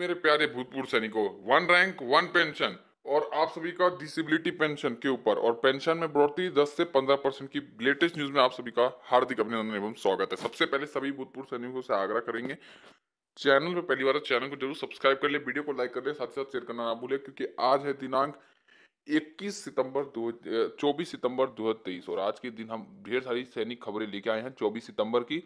मेरे प्यारे भूतपूर्व सैनिकों वन रैंक वन पेंशन और आप सभी का डिसेबिलिटी पेंशन के ऊपर और पेंशन में बढ़ोतरी 10 से 15 परसेंट की लेटेस्ट न्यूज में आप सभी का हार्दिक अभिनंदन एवं स्वागत है सबसे पहले सभी भूतपूर्व सैनिकों से आग्रह करेंगे चैनल पर पहली बार चैनल को जरूर सब्सक्राइब कर ले वीडियो को लाइक कर ले साथ ही साथ शेयर करना ना भूले क्योंकि आज है दिनांक इक्कीस सितंबर दो चौबीस सितंबर दो और आज के दिन हम ढेर सारी सैनिक खबरें लेके आए हैं चौबीस सितंबर की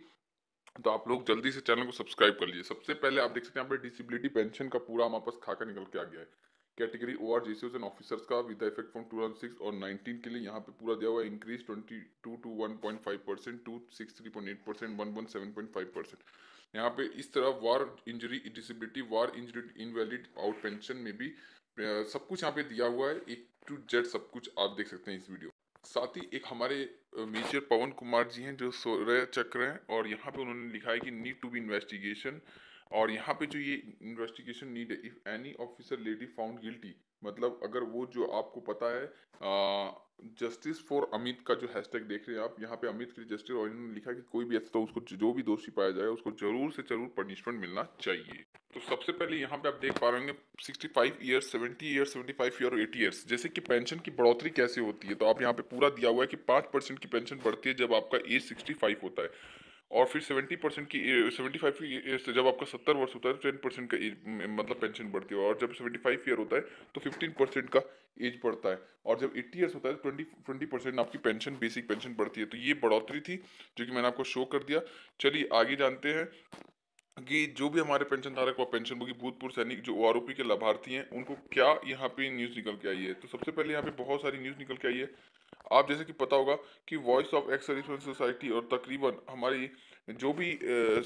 तो आप लोग जल्दी से चैनल को सब्सक्राइब कर लीजिए सबसे पहले आप देख सकते हैं यहाँ डिसेबिलिटी पेंशन का पूरा हमारे पास खाका निकल के आ गया है category O R JCO officers का with effect from two six और नाइनटीन के लिए यहाँ पे पूरा दिया हुआ increase twenty two two one point five percent two six three point eight percent one one seven point five percent यहाँ पे इस तरह war injury disability war injury invalid out pension में भी सब कुछ यहाँ पे दिया हुआ है एक टू जेड सब कुछ आप देख सकते हैं इस वीडियो साथ ही एक हमारे मेजर पवन कुमार जी हैं जो सौर्य चक्र हैं और यहाँ पे उन्होंने लिखा है कि नीड टू बी इन्वेस्टिगेशन और यहाँ पे जो ये इन्वेस्टिगेशन नीड है if any officer lady found guilty मतलब अगर वो जो आपको पता है जस्टिस फॉर अमित का जो हैशटैग देख रहे हैं आप यहाँ पे अमित के जस्टिस और इन्होंने लिखा कि कोई भी ऐसा तो उसको जो भी दोषी पाया जाए उसको जरूर से जरूर पनिशमेंट मिलना चाहिए तो सबसे पहले यहाँ पे आप देख पा रहे होंगे 65 सेवेंटी 70 सेवेंटी 75 ईयर और 80 ईयर्स जैसे कि पेंशन की बढ़ोतरी कैसे होती है तो आप यहाँ पे पूरा दिया हुआ है कि 5 परसेंट की पेंशन बढ़ती है जब आपका एज 65 होता है और फिर 70 परसेंट की 75 फाइव से जब आपका 70 वर्ष होता है तो टेन परसेंट का एज मतलब पेंशन बढ़ती है और जब 75 ईयर होता है तो 15 परसेंट का एज बढ़ता है और जब 80 ईयर्स होता है तो 20 20 परसेंट आपकी पेंशन बेसिक पेंशन बढ़ती है तो ये बढ़ोतरी थी जो कि मैंने आपको शो कर दिया चलिए आगे जानते हैं कि जो भी हमारे पेंशन धारक व पेंशन भोगी भूतपूर्व सैनिक जो ओ के लाभार्थी हैं उनको क्या यहाँ पे न्यूज़ निकल के आई है तो सबसे पहले यहाँ पे बहुत सारी न्यूज़ निकल के आई है आप जैसे कि पता होगा कि voice of ex serviceman society और तकरीबन हमारी जो भी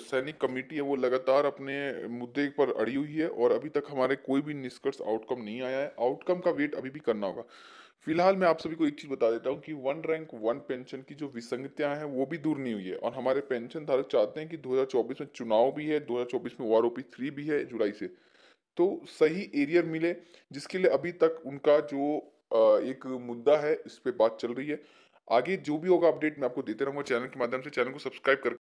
सैनिक कमेटी है वो लगातार अपने मुद्दे पर अड़ी हुई है और अभी तक हमारे कोई भी निष्कर्ष आउटकम नहीं आया है आउटकम का वेट अभी भी करना होगा फिलहाल मैं आप सभी को एक चीज बता देता हूँ कि वन रैंक वन पेंशन की जो विसंगतियां हैं वो भी दूर नहीं हुई है और हमारे पेंशन धारक चाहते हैं कि 2024 में चुनाव भी है 2024 में पी थ्री भी है जुलाई से तो सही एरियर मिले जिसके लिए अभी तक उनका जो एक मुद्दा है इस पर बात चल रही है आगे जो भी होगा अपडेट मैं आपको देते रहूंगा चैनल के माध्यम से चैनल को सब्सक्राइब कर